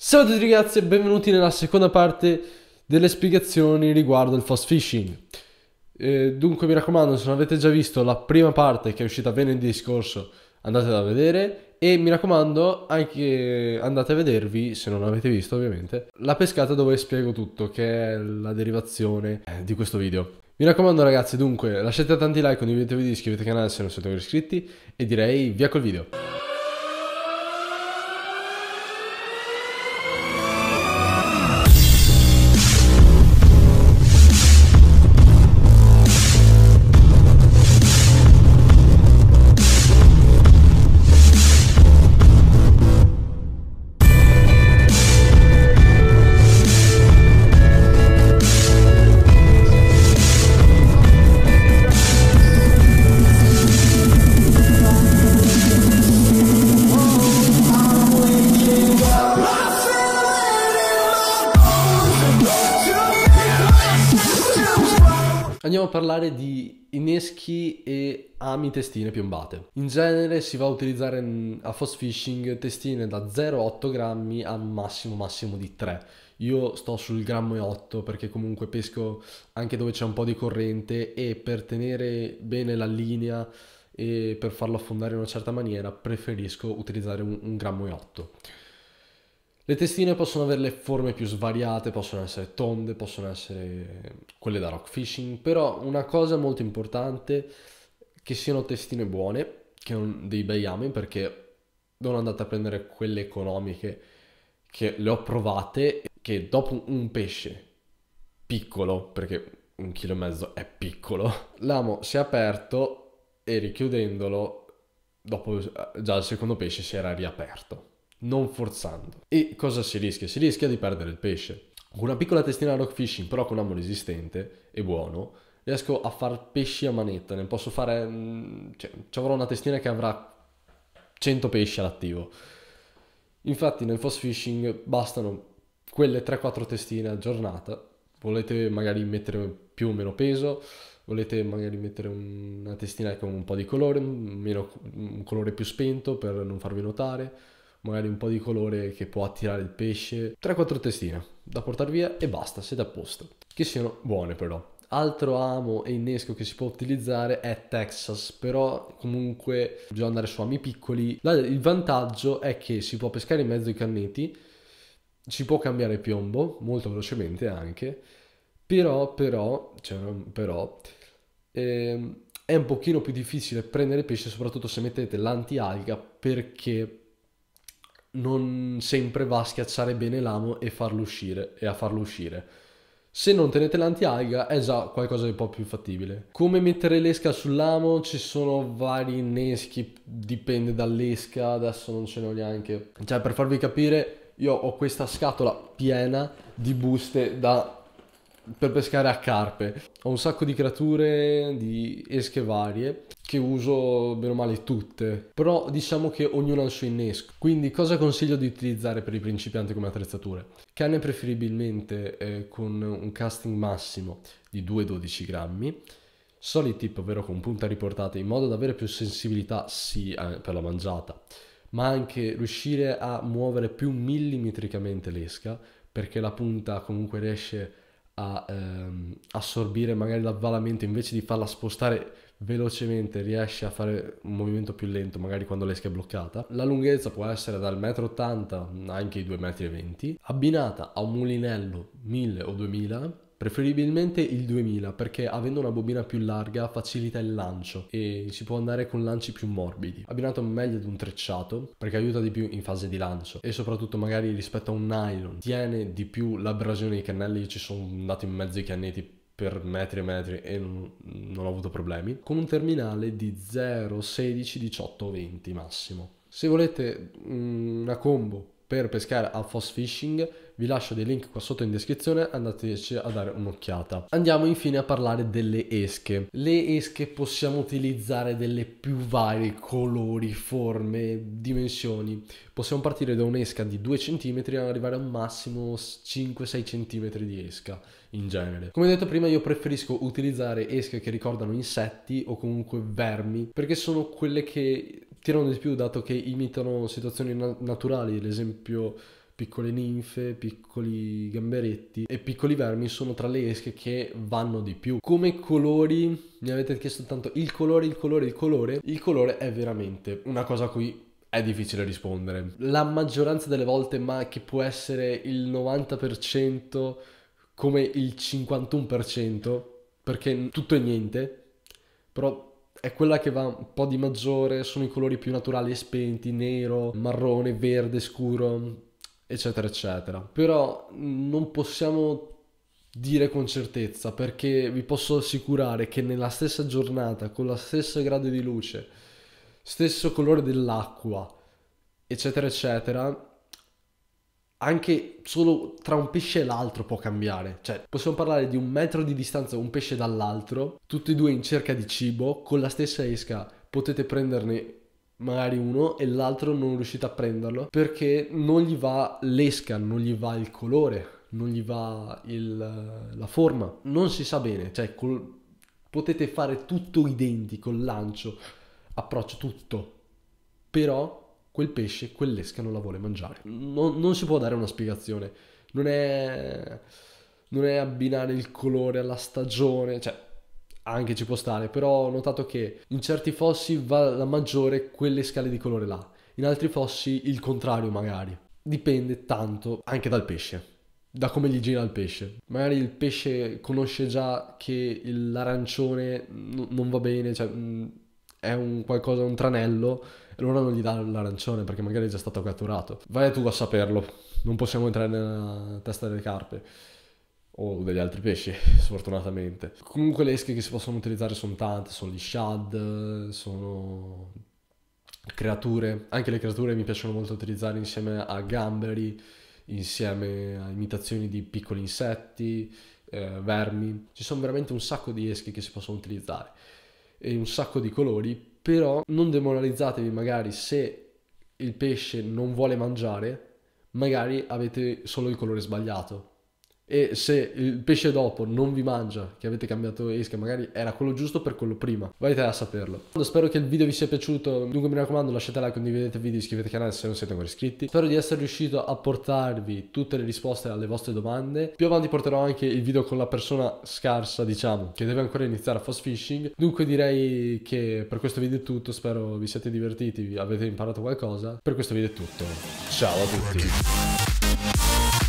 Ciao a tutti ragazzi e benvenuti nella seconda parte delle spiegazioni riguardo il fast fishing. Eh, dunque mi raccomando, se non avete già visto la prima parte che è uscita venerdì scorso, andatela a vedere e mi raccomando anche andate a vedervi, se non avete visto ovviamente, la pescata dove spiego tutto, che è la derivazione eh, di questo video. Mi raccomando ragazzi, dunque lasciate tanti like, condividetevi, iscrivetevi al canale se non siete ancora iscritti e direi via col video. andiamo a parlare di inneschi e ami testine piombate. In genere si va a utilizzare a fast fishing testine da 0,8 grammi al massimo massimo di 3. Io sto sul grammo e 8 perché comunque pesco anche dove c'è un po' di corrente e per tenere bene la linea e per farlo affondare in una certa maniera preferisco utilizzare un, un grammo e 8. Le testine possono avere le forme più svariate, possono essere tonde, possono essere quelle da rock fishing, però una cosa molto importante è che siano testine buone, che non dei bei ami, perché non andate a prendere quelle economiche che le ho provate, che dopo un pesce piccolo, perché un chilo e mezzo è piccolo, l'amo si è aperto e richiudendolo, dopo eh, già il secondo pesce si era riaperto non forzando. E cosa si rischia? Si rischia di perdere il pesce. Con una piccola testina rock fishing, però con amo resistente e buono, riesco a far pesci a manetta. Ne posso fare. Mm, cioè, ci avrò una testina che avrà 100 pesci all'attivo. Infatti, nel fast fishing bastano quelle 3-4 testine a giornata. Volete magari mettere più o meno peso, volete magari mettere una testina con un po' di colore, meno, un colore più spento per non farvi notare magari un po' di colore che può attirare il pesce, 3-4 testine da portare via e basta, siete a posto. Che siano buone però. Altro amo e innesco che si può utilizzare è Texas, però comunque bisogna andare su ami piccoli. Il vantaggio è che si può pescare in mezzo ai canneti, si può cambiare piombo molto velocemente anche, però, però, cioè, però ehm, è un pochino più difficile prendere pesce, soprattutto se mettete l'antialga, perché non sempre va a schiacciare bene l'amo e farlo uscire e a farlo uscire. Se non tenete l'antialga è già qualcosa di un po' più fattibile. Come mettere l'esca sull'amo? Ci sono vari inneschi, dipende dall'esca, adesso non ce n'ho neanche. Cioè per farvi capire, io ho questa scatola piena di buste da per pescare a carpe. Ho un sacco di creature, di esche varie che uso bene o male tutte, però diciamo che ognuno ha il suo innesco. Quindi cosa consiglio di utilizzare per i principianti come attrezzature? Canne preferibilmente eh, con un casting massimo di 2-12 grammi, solid tip ovvero con punta riportata in modo da avere più sensibilità sì eh, per la mangiata, ma anche riuscire a muovere più millimetricamente l'esca perché la punta comunque riesce a ehm, assorbire magari l'avvalamento invece di farla spostare velocemente riesce a fare un movimento più lento magari quando l'esca è bloccata la lunghezza può essere dal 1,80 m anche i 2,20 m abbinata a un mulinello 1000 o 2000 preferibilmente il 2000 perché avendo una bobina più larga facilita il lancio e si può andare con lanci più morbidi abbinato meglio ad un trecciato perché aiuta di più in fase di lancio e soprattutto magari rispetto a un nylon tiene di più l'abrasione dei cannelli io ci sono andato in mezzo ai canneti per metri e metri e non, non ho avuto problemi, con un terminale di 0, 16, 18, 20 massimo. Se volete mm, una combo per pescare al fast fishing vi lascio dei link qua sotto in descrizione, andateci a dare un'occhiata. Andiamo infine a parlare delle esche. Le esche possiamo utilizzare delle più varie colori, forme, dimensioni. Possiamo partire da un'esca di 2 cm e arrivare a un massimo 5-6 cm di esca in genere. Come detto prima io preferisco utilizzare esche che ricordano insetti o comunque vermi perché sono quelle che tirano di più dato che imitano situazioni na naturali, esempio piccole ninfe, piccoli gamberetti e piccoli vermi sono tra le esche che vanno di più. Come colori, mi avete chiesto tanto il colore, il colore, il colore. Il colore è veramente una cosa a cui è difficile rispondere. La maggioranza delle volte, ma che può essere il 90% come il 51%, perché tutto e niente, però è quella che va un po' di maggiore, sono i colori più naturali e spenti, nero, marrone, verde scuro, eccetera, eccetera. Però non possiamo dire con certezza perché vi posso assicurare che nella stessa giornata, con lo stesso grado di luce, stesso colore dell'acqua, eccetera, eccetera, anche solo tra un pesce e l'altro può cambiare. Cioè, possiamo parlare di un metro di distanza un pesce dall'altro, tutti e due in cerca di cibo, con la stessa esca potete prenderne magari uno e l'altro non riuscite a prenderlo perché non gli va l'esca, non gli va il colore, non gli va il, la forma, non si sa bene, cioè col, potete fare tutto identico, lancio, approccio, tutto, però quel pesce, quell'esca non la vuole mangiare. Non, non si può dare una spiegazione, non è, non è abbinare il colore alla stagione, cioè anche ci può stare, però ho notato che in certi fossi va la maggiore quelle scale di colore là, in altri fossi il contrario magari. Dipende tanto anche dal pesce, da come gli gira il pesce. Magari il pesce conosce già che l'arancione n- non va bene, cioè mh, mm, è un qualcosa, un tranello, e allora non gli dà l'arancione perché magari è già stato catturato. Vai tu a saperlo, non possiamo entrare nella testa delle carpe o degli altri pesci, sfortunatamente. Comunque le esche che si possono utilizzare sono tante, sono gli shad, sono creature, anche le creature mi piacciono molto utilizzare insieme a gamberi, insieme a imitazioni di piccoli insetti, eh, vermi. Ci sono veramente un sacco di esche che si possono utilizzare e un sacco di colori, però non demoralizzatevi magari se il pesce non vuole mangiare, magari avete solo il colore sbagliato e se il pesce dopo non vi mangia che avete cambiato esca magari era quello giusto per quello prima vai a saperlo spero che il video vi sia piaciuto dunque mi raccomando lasciate like condividete il video iscrivetevi al canale se non siete ancora iscritti spero di essere riuscito a portarvi tutte le risposte alle vostre domande più avanti porterò anche il video con la persona scarsa diciamo che deve ancora iniziare a fast fishing dunque direi che per questo video è tutto spero vi siate divertiti avete imparato qualcosa per questo video è tutto ciao a tutti